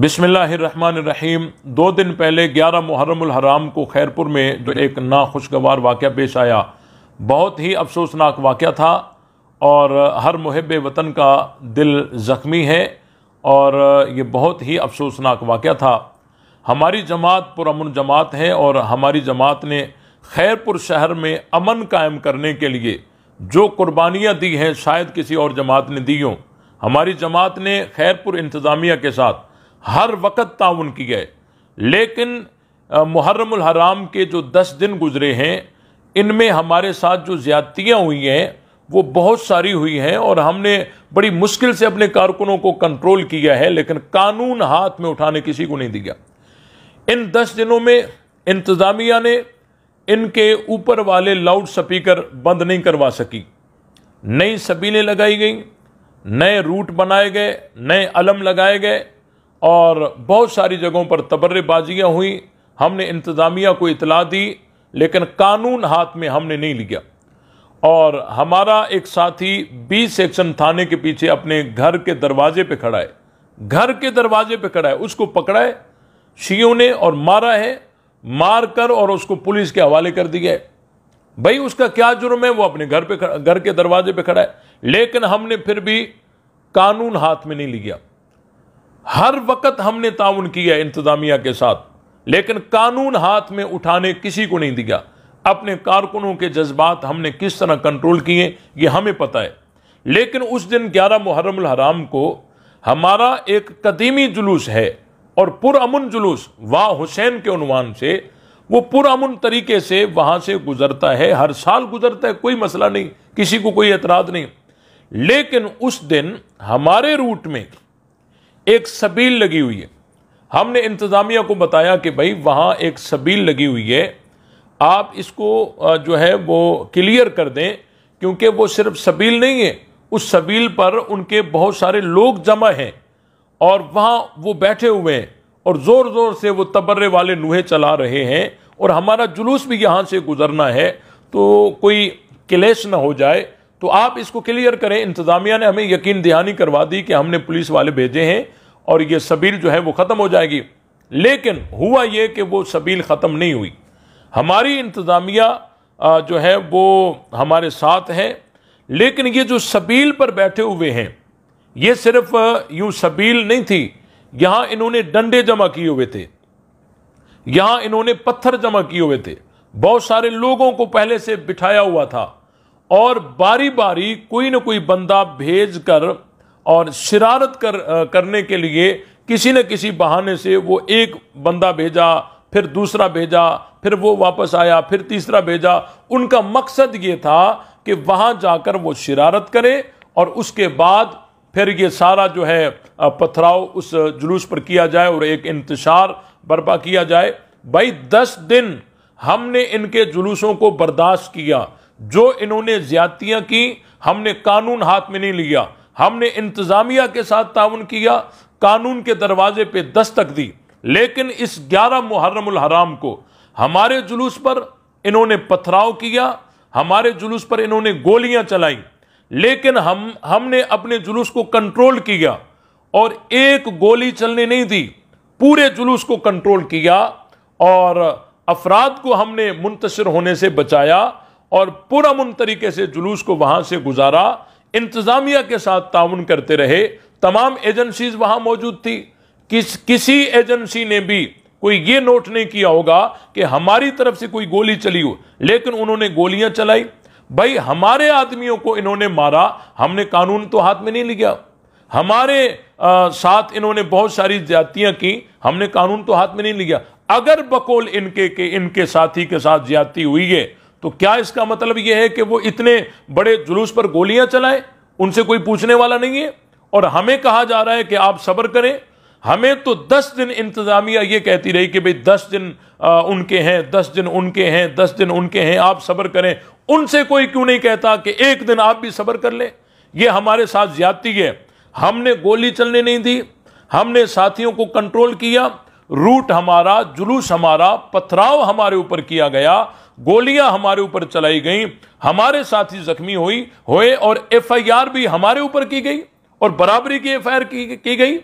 बिसमीम दो दिन पहले ग्यारह मुहर्रम हराम को खैरपुर में जो एक नाखुशगवार वाक़ पेश आया बहुत ही अफसोसनाक वाक़ था और हर मुहब वतन का दिल ज़ख्मी है और ये बहुत ही अफसोसनाक वाक़ था हमारी जमात पुरमन जमात है और हमारी जमात ने खैरपुर शहर में अमन कायम करने के लिए जो कुर्बानियाँ दी हैं शायद किसी और जमात ने दी हों हमारी जमात ने खैरपुर इंतज़ामिया के साथ हर वक्त ताउन किया है लेकिन मुहर्रम हराम के जो दस दिन गुजरे हैं इनमें हमारे साथ जो ज़्यादतियाँ हुई हैं वो बहुत सारी हुई हैं और हमने बड़ी मुश्किल से अपने कारकुनों को कंट्रोल किया है लेकिन कानून हाथ में उठाने किसी को नहीं दिया इन दस दिनों में इंतज़ामिया ने इनके ऊपर वाले लाउड स्पीकर बंद नहीं करवा सकी नई सबीलें लगाई गई नए रूट बनाए गए नए अलम लगाए गए और बहुत सारी जगहों पर तबर्रेबाजियाँ हुई हमने इंतज़ामिया को इतला दी लेकिन कानून हाथ में हमने नहीं लिया और हमारा एक साथी बी सेक्शन थाने के पीछे अपने घर के दरवाजे पे खड़ा है घर के दरवाजे पे खड़ा है उसको पकड़ा है शीयों ने और मारा है मार कर और उसको पुलिस के हवाले कर दिया है भाई उसका क्या जुर्म है वो अपने घर पे घर के दरवाजे पे खड़ा है लेकिन हमने फिर भी कानून हाथ में नहीं लिया हर वक्त हमने ताउन किया इंतज़ामिया के साथ लेकिन कानून हाथ में उठाने किसी को नहीं दिया अपने कारकुनों के जज्बात हमने किस तरह कंट्रोल किए ये हमें पता है लेकिन उस दिन ग्यारह मुहर्रम हराम को हमारा एक कदीमी जुलूस है और पुरअमन जुलूस वाह हुसैन के उनवान से वो पुरअमन तरीके से वहाँ से गुजरता है हर साल गुजरता है कोई मसला नहीं किसी को कोई एतराज़ नहीं लेकिन उस दिन हमारे रूट में एक सबील लगी हुई है हमने इंतज़ामिया को बताया कि भाई वहाँ एक सबील लगी हुई है आप इसको जो है वो क्लियर कर दें क्योंकि वो सिर्फ सबील नहीं है उस सबील पर उनके बहुत सारे लोग जमा हैं और वहाँ वो बैठे हुए हैं और ज़ोर ज़ोर से वो तबर्रे वाले नुहे चला रहे हैं और हमारा जुलूस भी यहाँ से गुज़रना है तो कोई क्लेश ना हो जाए तो आप इसको क्लियर करें इंतज़ामिया ने हमें यकीन दहानी करवा दी कि हमने पुलिस वाले भेजे हैं और ये सबील जो है वो ख़त्म हो जाएगी लेकिन हुआ ये कि वो सबील ख़त्म नहीं हुई हमारी इंतज़ामिया जो है वो हमारे साथ है लेकिन ये जो सबील पर बैठे हुए हैं ये सिर्फ यूं सबील नहीं थी यहाँ इन्होंने डंडे जमा किए हुए थे यहाँ इन्होंने पत्थर जमा किए हुए थे बहुत सारे लोगों को पहले से बिठाया हुआ था और बारी बारी कोई ना कोई बंदा भेज कर और शरारत कर करने के लिए किसी न किसी बहाने से वो एक बंदा भेजा फिर दूसरा भेजा फिर वो वापस आया फिर तीसरा भेजा उनका मकसद ये था कि वहाँ जाकर वो शरारत करे और उसके बाद फिर ये सारा जो है पथराव उस जुलूस पर किया जाए और एक इंतशार बर्पा किया जाए भाई दस दिन हमने इनके जुलूसों को बर्दाश्त किया जो इन्होंने ज्यादतियाँ की हमने कानून हाथ में नहीं लिया हमने इंतज़ामिया के साथ ताउन किया कानून के दरवाजे पे दस्तक दी लेकिन इस ग्यारह मुहर्रम हराम को हमारे जुलूस पर इन्होंने पथराव किया हमारे जुलूस पर इन्होंने गोलियां चलाई लेकिन हम हमने अपने जुलूस को कंट्रोल किया और एक गोली चलने नहीं दी पूरे जुलूस को कंट्रोल किया और अफराद को हमने मुंतशिर होने से बचाया और पुरमन तरीके से जुलूस को वहाँ से गुजारा इंतज़ामिया के साथ ताउन करते रहे तमाम एजेंसीज वहाँ मौजूद थी किस किसी एजेंसी ने भी कोई ये नोट नहीं किया होगा कि हमारी तरफ से कोई गोली चली हो लेकिन उन्होंने गोलियां चलाई भाई हमारे आदमियों को इन्होंने मारा हमने कानून तो हाथ में नहीं लिया हमारे आ, साथ इन्होंने बहुत सारी ज्यादतियाँ की हमने कानून तो हाथ में नहीं लिया अगर बकोल इनके के इनके साथी के साथ ज्यादती हुई है तो क्या इसका मतलब यह है कि वो इतने बड़े जुलूस पर गोलियां चलाए उनसे कोई पूछने वाला नहीं है और हमें कहा जा रहा है कि आप सब्र करें हमें तो दस दिन इंतज़ामिया ये कहती रही कि भाई दस दिन आ, उनके हैं दस दिन उनके हैं दस दिन उनके हैं आप सब्र करें उनसे कोई क्यों नहीं कहता कि एक दिन आप भी सब्र कर लें ये हमारे साथ ज्यादती है हमने गोली चलने नहीं दी हमने साथियों को कंट्रोल किया रूट हमारा जुलूस हमारा पथराव हमारे ऊपर किया गया गोलियां हमारे ऊपर चलाई गई हमारे साथी जख्मी हुई हुए और एफआईआर भी हमारे ऊपर की गई और बराबरी की एफआईआर की, की गई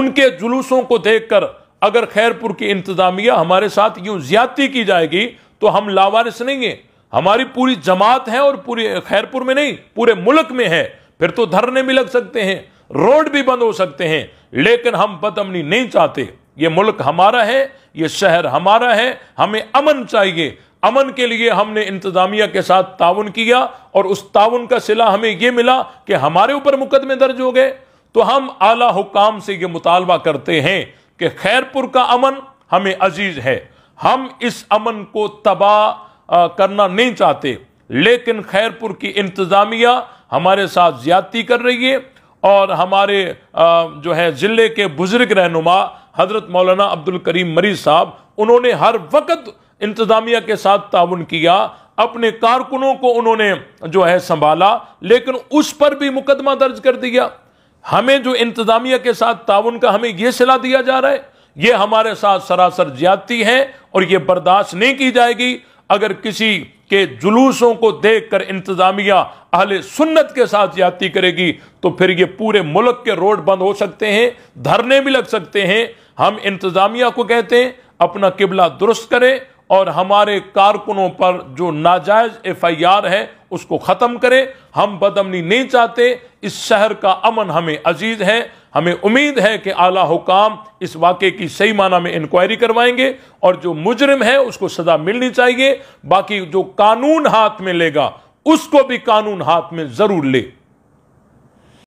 उनके जुलूसों को देखकर अगर खैरपुर की इंतजामिया हमारे साथ यूं ज्यादती की जाएगी तो हम लावारिस नहीं है हमारी पूरी जमात है और पूरी खैरपुर में नहीं पूरे मुल्क में है फिर तो धरने भी लग सकते हैं रोड भी बंद हो सकते हैं लेकिन हम बदमनी नहीं चाहते ये मुल्क हमारा है ये शहर हमारा है हमें अमन चाहिए अमन के लिए हमने इंतजामिया के साथ ताउन किया और उस ताउन का सिला हमें यह मिला कि हमारे ऊपर मुकदमे दर्ज हो गए तो हम आला हुकाम से यह मुतालबा करते हैं कि खैरपुर का अमन हमें अजीज है हम इस अमन को तबाह करना नहीं चाहते लेकिन खैरपुर की इंतज़ामिया हमारे साथ ज्यादती कर रही है और हमारे आ, जो है ज़िले के बुज़ुर्ग रहनुमा हज़रत मौलाना अब्दुल करीम मरी साहब उन्होंने हर वक्त इंतज़ामिया के साथ ताउन किया अपने कारकुनों को उन्होंने जो है संभाला लेकिन उस पर भी मुकदमा दर्ज कर दिया हमें जो इंतज़ामिया के साथ ताउन का हमें यह सलाह दिया जा रहा है यह हमारे साथ सरासर ज्यादती है और यह बर्दाश्त नहीं की जाएगी अगर किसी के जुलूसों को देख कर इंतज़ामिया अहल सुन्नत के साथ ज्यादती करेगी तो फिर ये पूरे मुल्क के रोड बंद हो सकते हैं धरने भी लग सकते हैं हम इंतज़ामिया को कहते हैं अपना किबला दुरुस्त करें और हमारे कारकुनों पर जो नाजायज एफआईआर है उसको ख़त्म करें हम बदमनी नहीं चाहते इस शहर का अमन हमें अजीज़ है हमें उम्मीद है कि आला हुकाम इस वाक़े की सही माना में इंक्वायरी करवाएंगे और जो मुजरिम है उसको सज़ा मिलनी चाहिए बाकी जो कानून हाथ में लेगा उसको भी कानून हाथ में ज़रूर ले